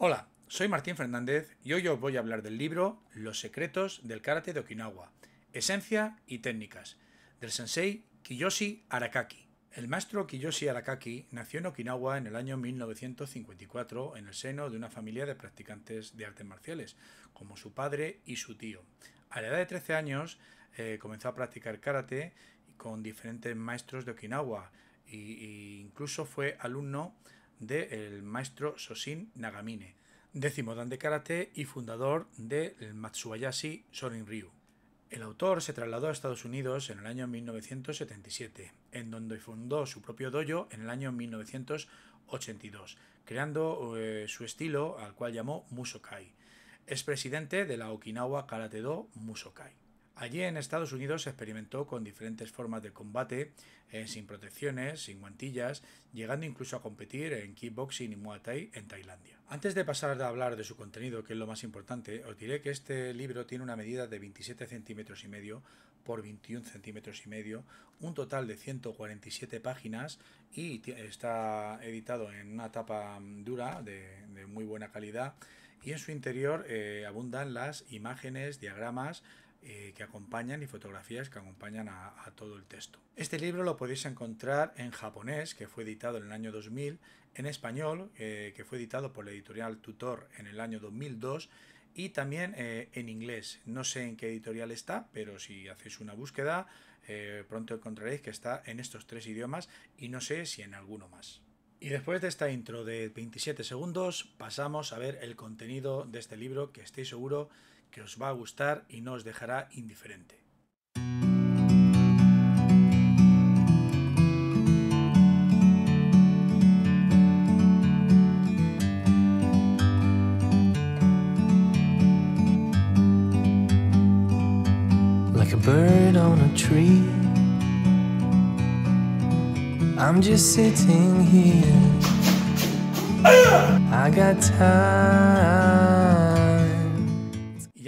Hola, soy Martín Fernández y hoy os voy a hablar del libro Los secretos del karate de Okinawa, esencia y técnicas, del sensei Kiyoshi Arakaki. El maestro Kiyoshi Arakaki nació en Okinawa en el año 1954 en el seno de una familia de practicantes de artes marciales, como su padre y su tío. A la edad de 13 años eh, comenzó a practicar karate con diferentes maestros de Okinawa e, incluso fue alumno del maestro Sosin Nagamine, décimo dan de karate y fundador del Matsubayashi Sorin Ryu. El autor se trasladó a Estados Unidos en el año 1977, en donde fundó su propio dojo en el año 1982, creando eh, su estilo al cual llamó Musokai. Es presidente de la Okinawa Karate Do Musokai. Allí en Estados Unidos se experimentó con diferentes formas de combate, eh, sin protecciones, sin guantillas, llegando incluso a competir en kickboxing y muay thai en Tailandia. Antes de pasar a hablar de su contenido, que es lo más importante, os diré que este libro tiene una medida de 27 centímetros y medio por 21 centímetros y medio, un total de 147 páginas y está editado en una tapa mm, dura de, muy buena calidad y en su interior eh, abundan las imágenes, diagramas, eh, que acompañan y fotografías que acompañan a, todo el texto. Este libro lo podéis encontrar en japonés, que fue editado en el año 2000, en español, eh, que fue editado por la editorial Tutor en el año 2002, y también eh, en inglés. No sé en qué editorial está, pero si hacéis una búsqueda, pronto encontraréis que está en estos tres idiomas y no sé si en alguno más. Y después de esta intro de 27 segundos, pasamos a ver el contenido de este libro que estoy seguro que os va a gustar y no os dejará indiferente. Like a bird on a tree, I'm just sitting here. I got time.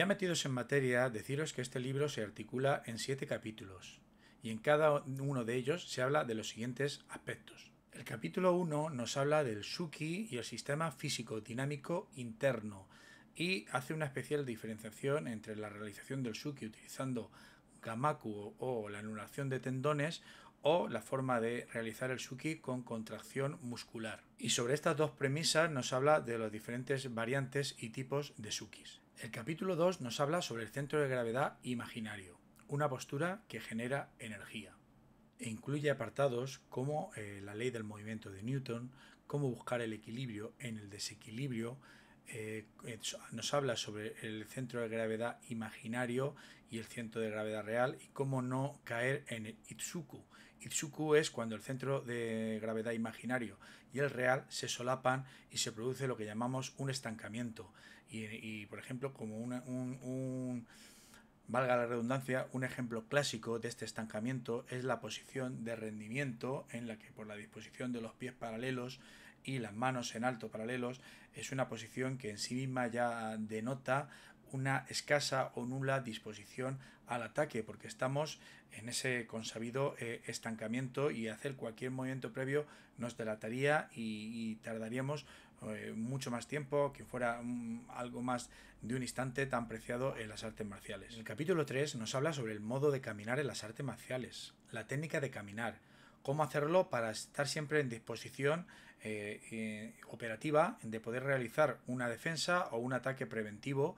Ya metidos en materia, deciros que este libro se articula en siete capítulos, y en cada uno de ellos se habla de los siguientes aspectos. El capítulo 1 nos habla del Suki y el sistema físico dinámico interno, y hace una especial diferenciación entre la realización del Suki utilizando Gamaku o la anulación de tendones o la forma de realizar el suki con contracción muscular. Y sobre estas dos premisas nos habla de las diferentes variantes y tipos de sukis. El capítulo 2 nos habla sobre el centro de gravedad imaginario, una postura que genera energía, e incluye apartados como eh, la ley del movimiento de Newton, cómo buscar el equilibrio en el desequilibrio, eh, eh, nos habla sobre el centro de gravedad imaginario y el centro de gravedad real y cómo no caer en el Itsuku, Itsuku es cuando el centro de gravedad imaginario y el real se solapan y se produce lo que llamamos un estancamiento. Y, por ejemplo, como un, un, valga la redundancia, un ejemplo clásico de este estancamiento es la posición de rendimiento en la que por la disposición de los pies paralelos y las manos en alto paralelos es una posición que en sí misma ya denota una escasa o nula disposición al ataque, porque estamos en ese consabido eh, estancamiento y hacer cualquier movimiento previo nos delataría y, tardaríamos eh, mucho más tiempo que fuera mm, algo más de un instante tan preciado en las artes marciales. El capítulo 3 nos habla sobre el modo de caminar en las artes marciales, la técnica de caminar, cómo hacerlo para estar siempre en disposición eh, operativa de poder realizar una defensa o un ataque preventivo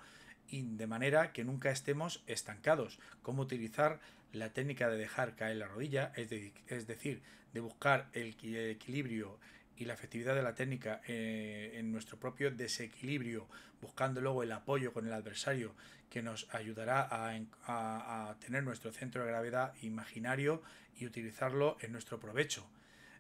de manera que nunca estemos estancados. Cómo utilizar la técnica de dejar caer la rodilla, es, decir, de buscar el equilibrio y la efectividad de la técnica eh, en nuestro propio desequilibrio, buscando luego el apoyo con el adversario que nos ayudará a, tener nuestro centro de gravedad imaginario y utilizarlo en nuestro provecho.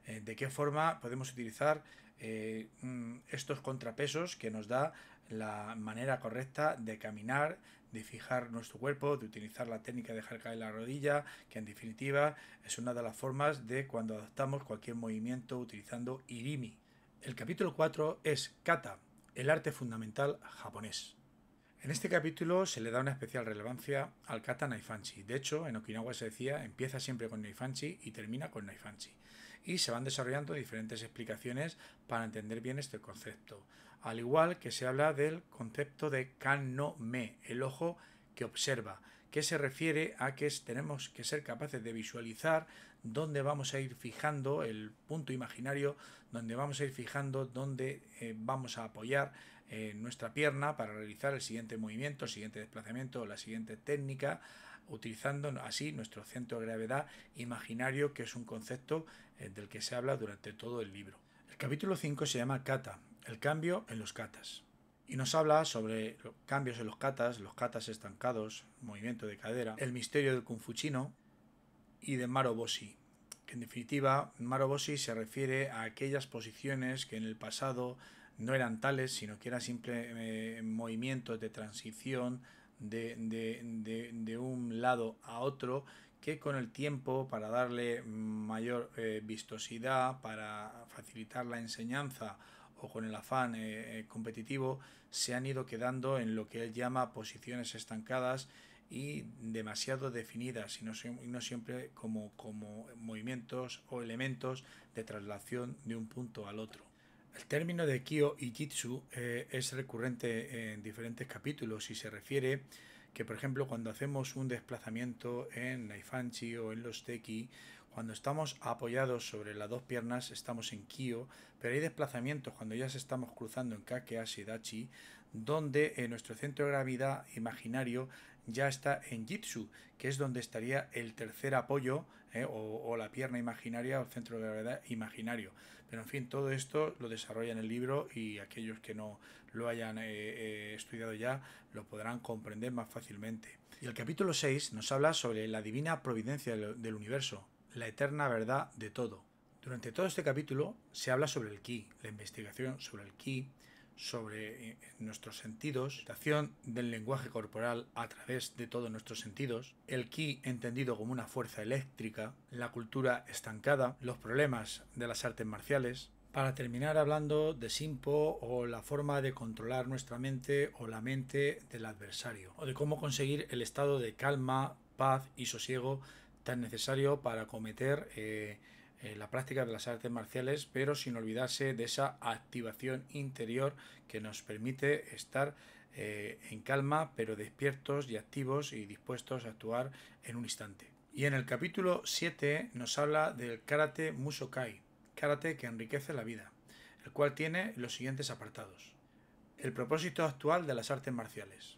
Eh, de qué forma podemos utilizar eh, mm, estos contrapesos que nos da la manera correcta de caminar, de fijar nuestro cuerpo, de utilizar la técnica de dejar caer la rodilla, que en definitiva es una de las formas de cuando adaptamos cualquier movimiento utilizando irimi. El capítulo 4 es kata, el arte fundamental japonés. En este capítulo se le da una especial relevancia al kata Naifanchi. De hecho, en Okinawa se decía, empieza siempre con Naifanchi y termina con Naifanchi. Y se van desarrollando diferentes explicaciones para entender bien este concepto. Al igual que se habla del concepto de kan no me, el ojo que observa, que se refiere a que tenemos que ser capaces de visualizar dónde vamos a ir fijando el punto imaginario, dónde vamos a ir fijando dónde eh, vamos a apoyar eh, nuestra pierna para realizar el siguiente movimiento, el siguiente desplazamiento la siguiente técnica, utilizando así nuestro centro de gravedad imaginario, que es un concepto eh, del que se habla durante todo el libro. El capítulo 5 se llama Kata, el cambio en los katas y nos habla sobre cambios en los katas, los katas estancados, movimiento de cadera, el misterio del chino y de Maroboshi. Que en definitiva, Maroboshi se refiere a aquellas posiciones que en el pasado no eran tales, sino que eran simple eh, movimientos de transición de, un lado a otro, que con el tiempo, para darle mayor eh, vistosidad, para facilitar la enseñanza o con el afán eh, eh, competitivo se han ido quedando en lo que él llama posiciones estancadas y demasiado definidas y no, siempre como, como movimientos o elementos de traslación de un punto al otro. El término de Kyo y Jitsu eh, es recurrente en diferentes capítulos y se refiere que, por ejemplo, cuando hacemos un desplazamiento en Naifanchi o en los Teki cuando estamos apoyados sobre las dos piernas estamos en Kyo, pero hay desplazamientos cuando ya se estamos cruzando en Kakeashi Dachi, donde eh, nuestro centro de gravedad imaginario ya está en Jitsu, que es donde estaría el tercer apoyo eh, o, la pierna imaginaria o el centro de gravedad imaginario. Pero en fin, todo esto lo desarrolla en el libro y aquellos que no lo hayan eh, estudiado ya lo podrán comprender más fácilmente. Y el capítulo 6 nos habla sobre la divina providencia del universo, la eterna verdad de todo. Durante todo este capítulo se habla sobre el ki, la investigación sobre el ki, sobre eh, nuestros sentidos, la acción del lenguaje corporal a través de todos nuestros sentidos, el ki entendido como una fuerza eléctrica, la cultura estancada, los problemas de las artes marciales, para terminar hablando de Simpo o la forma de controlar nuestra mente o la mente del adversario, o de cómo conseguir el estado de calma, paz y sosiego tan necesario para cometer eh, eh, la práctica de las artes marciales, pero sin olvidarse de esa activación interior que nos permite estar eh, en calma, pero despiertos y activos y dispuestos a actuar en un instante. Y en el capítulo 7 nos habla del karate musokai, karate que enriquece la vida, el cual tiene los siguientes apartados. El propósito actual de las artes marciales.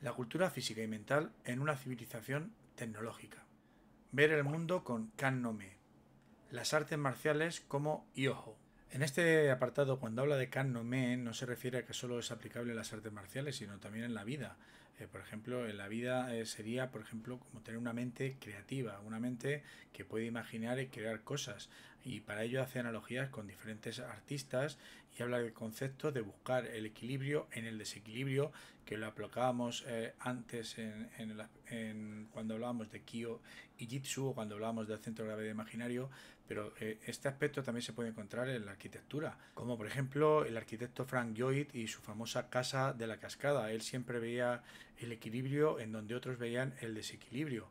La cultura física y mental en una civilización tecnológica. Ver el mundo con Kan no Me. Las artes marciales como Yoho. En este apartado, cuando habla de Kan no Me, no se refiere a que solo es aplicable en las artes marciales, sino también en la vida. Eh, por ejemplo, en la vida eh, sería, por ejemplo, como tener una mente creativa, una mente que puede imaginar y crear cosas. Y para ello hace analogías con diferentes artistas y habla del concepto de buscar el equilibrio en el desequilibrio, que lo aplicábamos eh, antes cuando hablábamos de Kyo y Jitsu o cuando hablábamos del centro grave de imaginario, pero eh, este aspecto también se puede encontrar en la arquitectura, como por ejemplo el arquitecto Frank Lloyd y su famosa casa de la cascada. Él siempre veía el equilibrio en donde otros veían el desequilibrio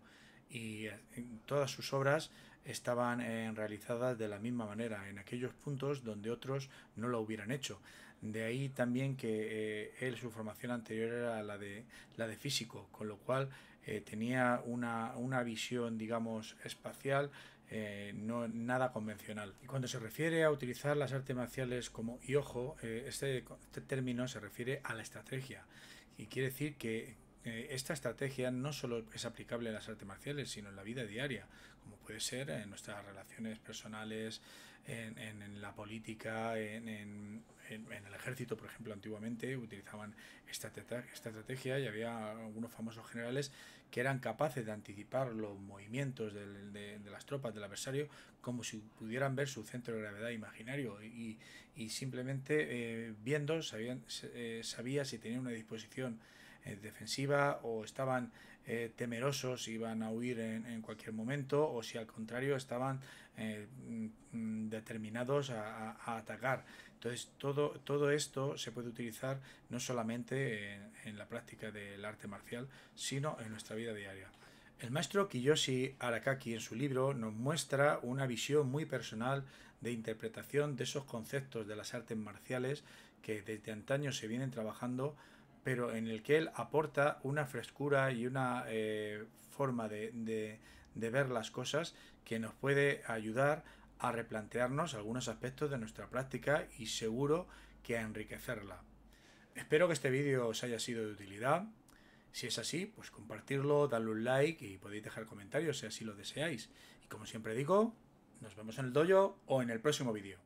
y eh, todas sus obras estaban eh, realizadas de la misma manera, en aquellos puntos donde otros no lo hubieran hecho. De ahí también que él, su formación anterior era la de, la de físico, con lo cual tenía una, una, visión, digamos, espacial eh, no, nada convencional. Y cuando se refiere a utilizar las artes marciales como y ojo eh, este, este, término se refiere a la estrategia y quiere decir que eh, esta estrategia no solo es aplicable a las artes marciales, sino en la vida diaria, como puede ser en nuestras relaciones personales, en, en, la política, en, en, el ejército, por ejemplo, antiguamente utilizaban esta, esta estrategia y había algunos famosos generales que eran capaces de anticipar los movimientos del, de, las tropas del adversario como si pudieran ver su centro de gravedad imaginario y, y simplemente eh, viendo sabían, eh, sabía si tenían una disposición eh, defensiva o estaban eh, temerosos, iban a huir en, cualquier momento, o si al contrario estaban eh, mm, determinados a, atacar. Entonces, todo, todo esto se puede utilizar no solamente en, en la práctica del arte marcial, sino en nuestra vida diaria. El maestro Kiyoshi Arakaki en su libro nos muestra una visión muy personal de interpretación de esos conceptos de las artes marciales que desde antaño se vienen trabajando pero en el que él aporta una frescura y una eh, forma de, ver las cosas que nos puede ayudar a replantearnos algunos aspectos de nuestra práctica y seguro que a enriquecerla. Espero que este vídeo os haya sido de utilidad. Si es así, pues compartirlo, darle un like y podéis dejar comentarios si así lo deseáis. Y como siempre digo, nos vemos en el dojo o en el próximo vídeo.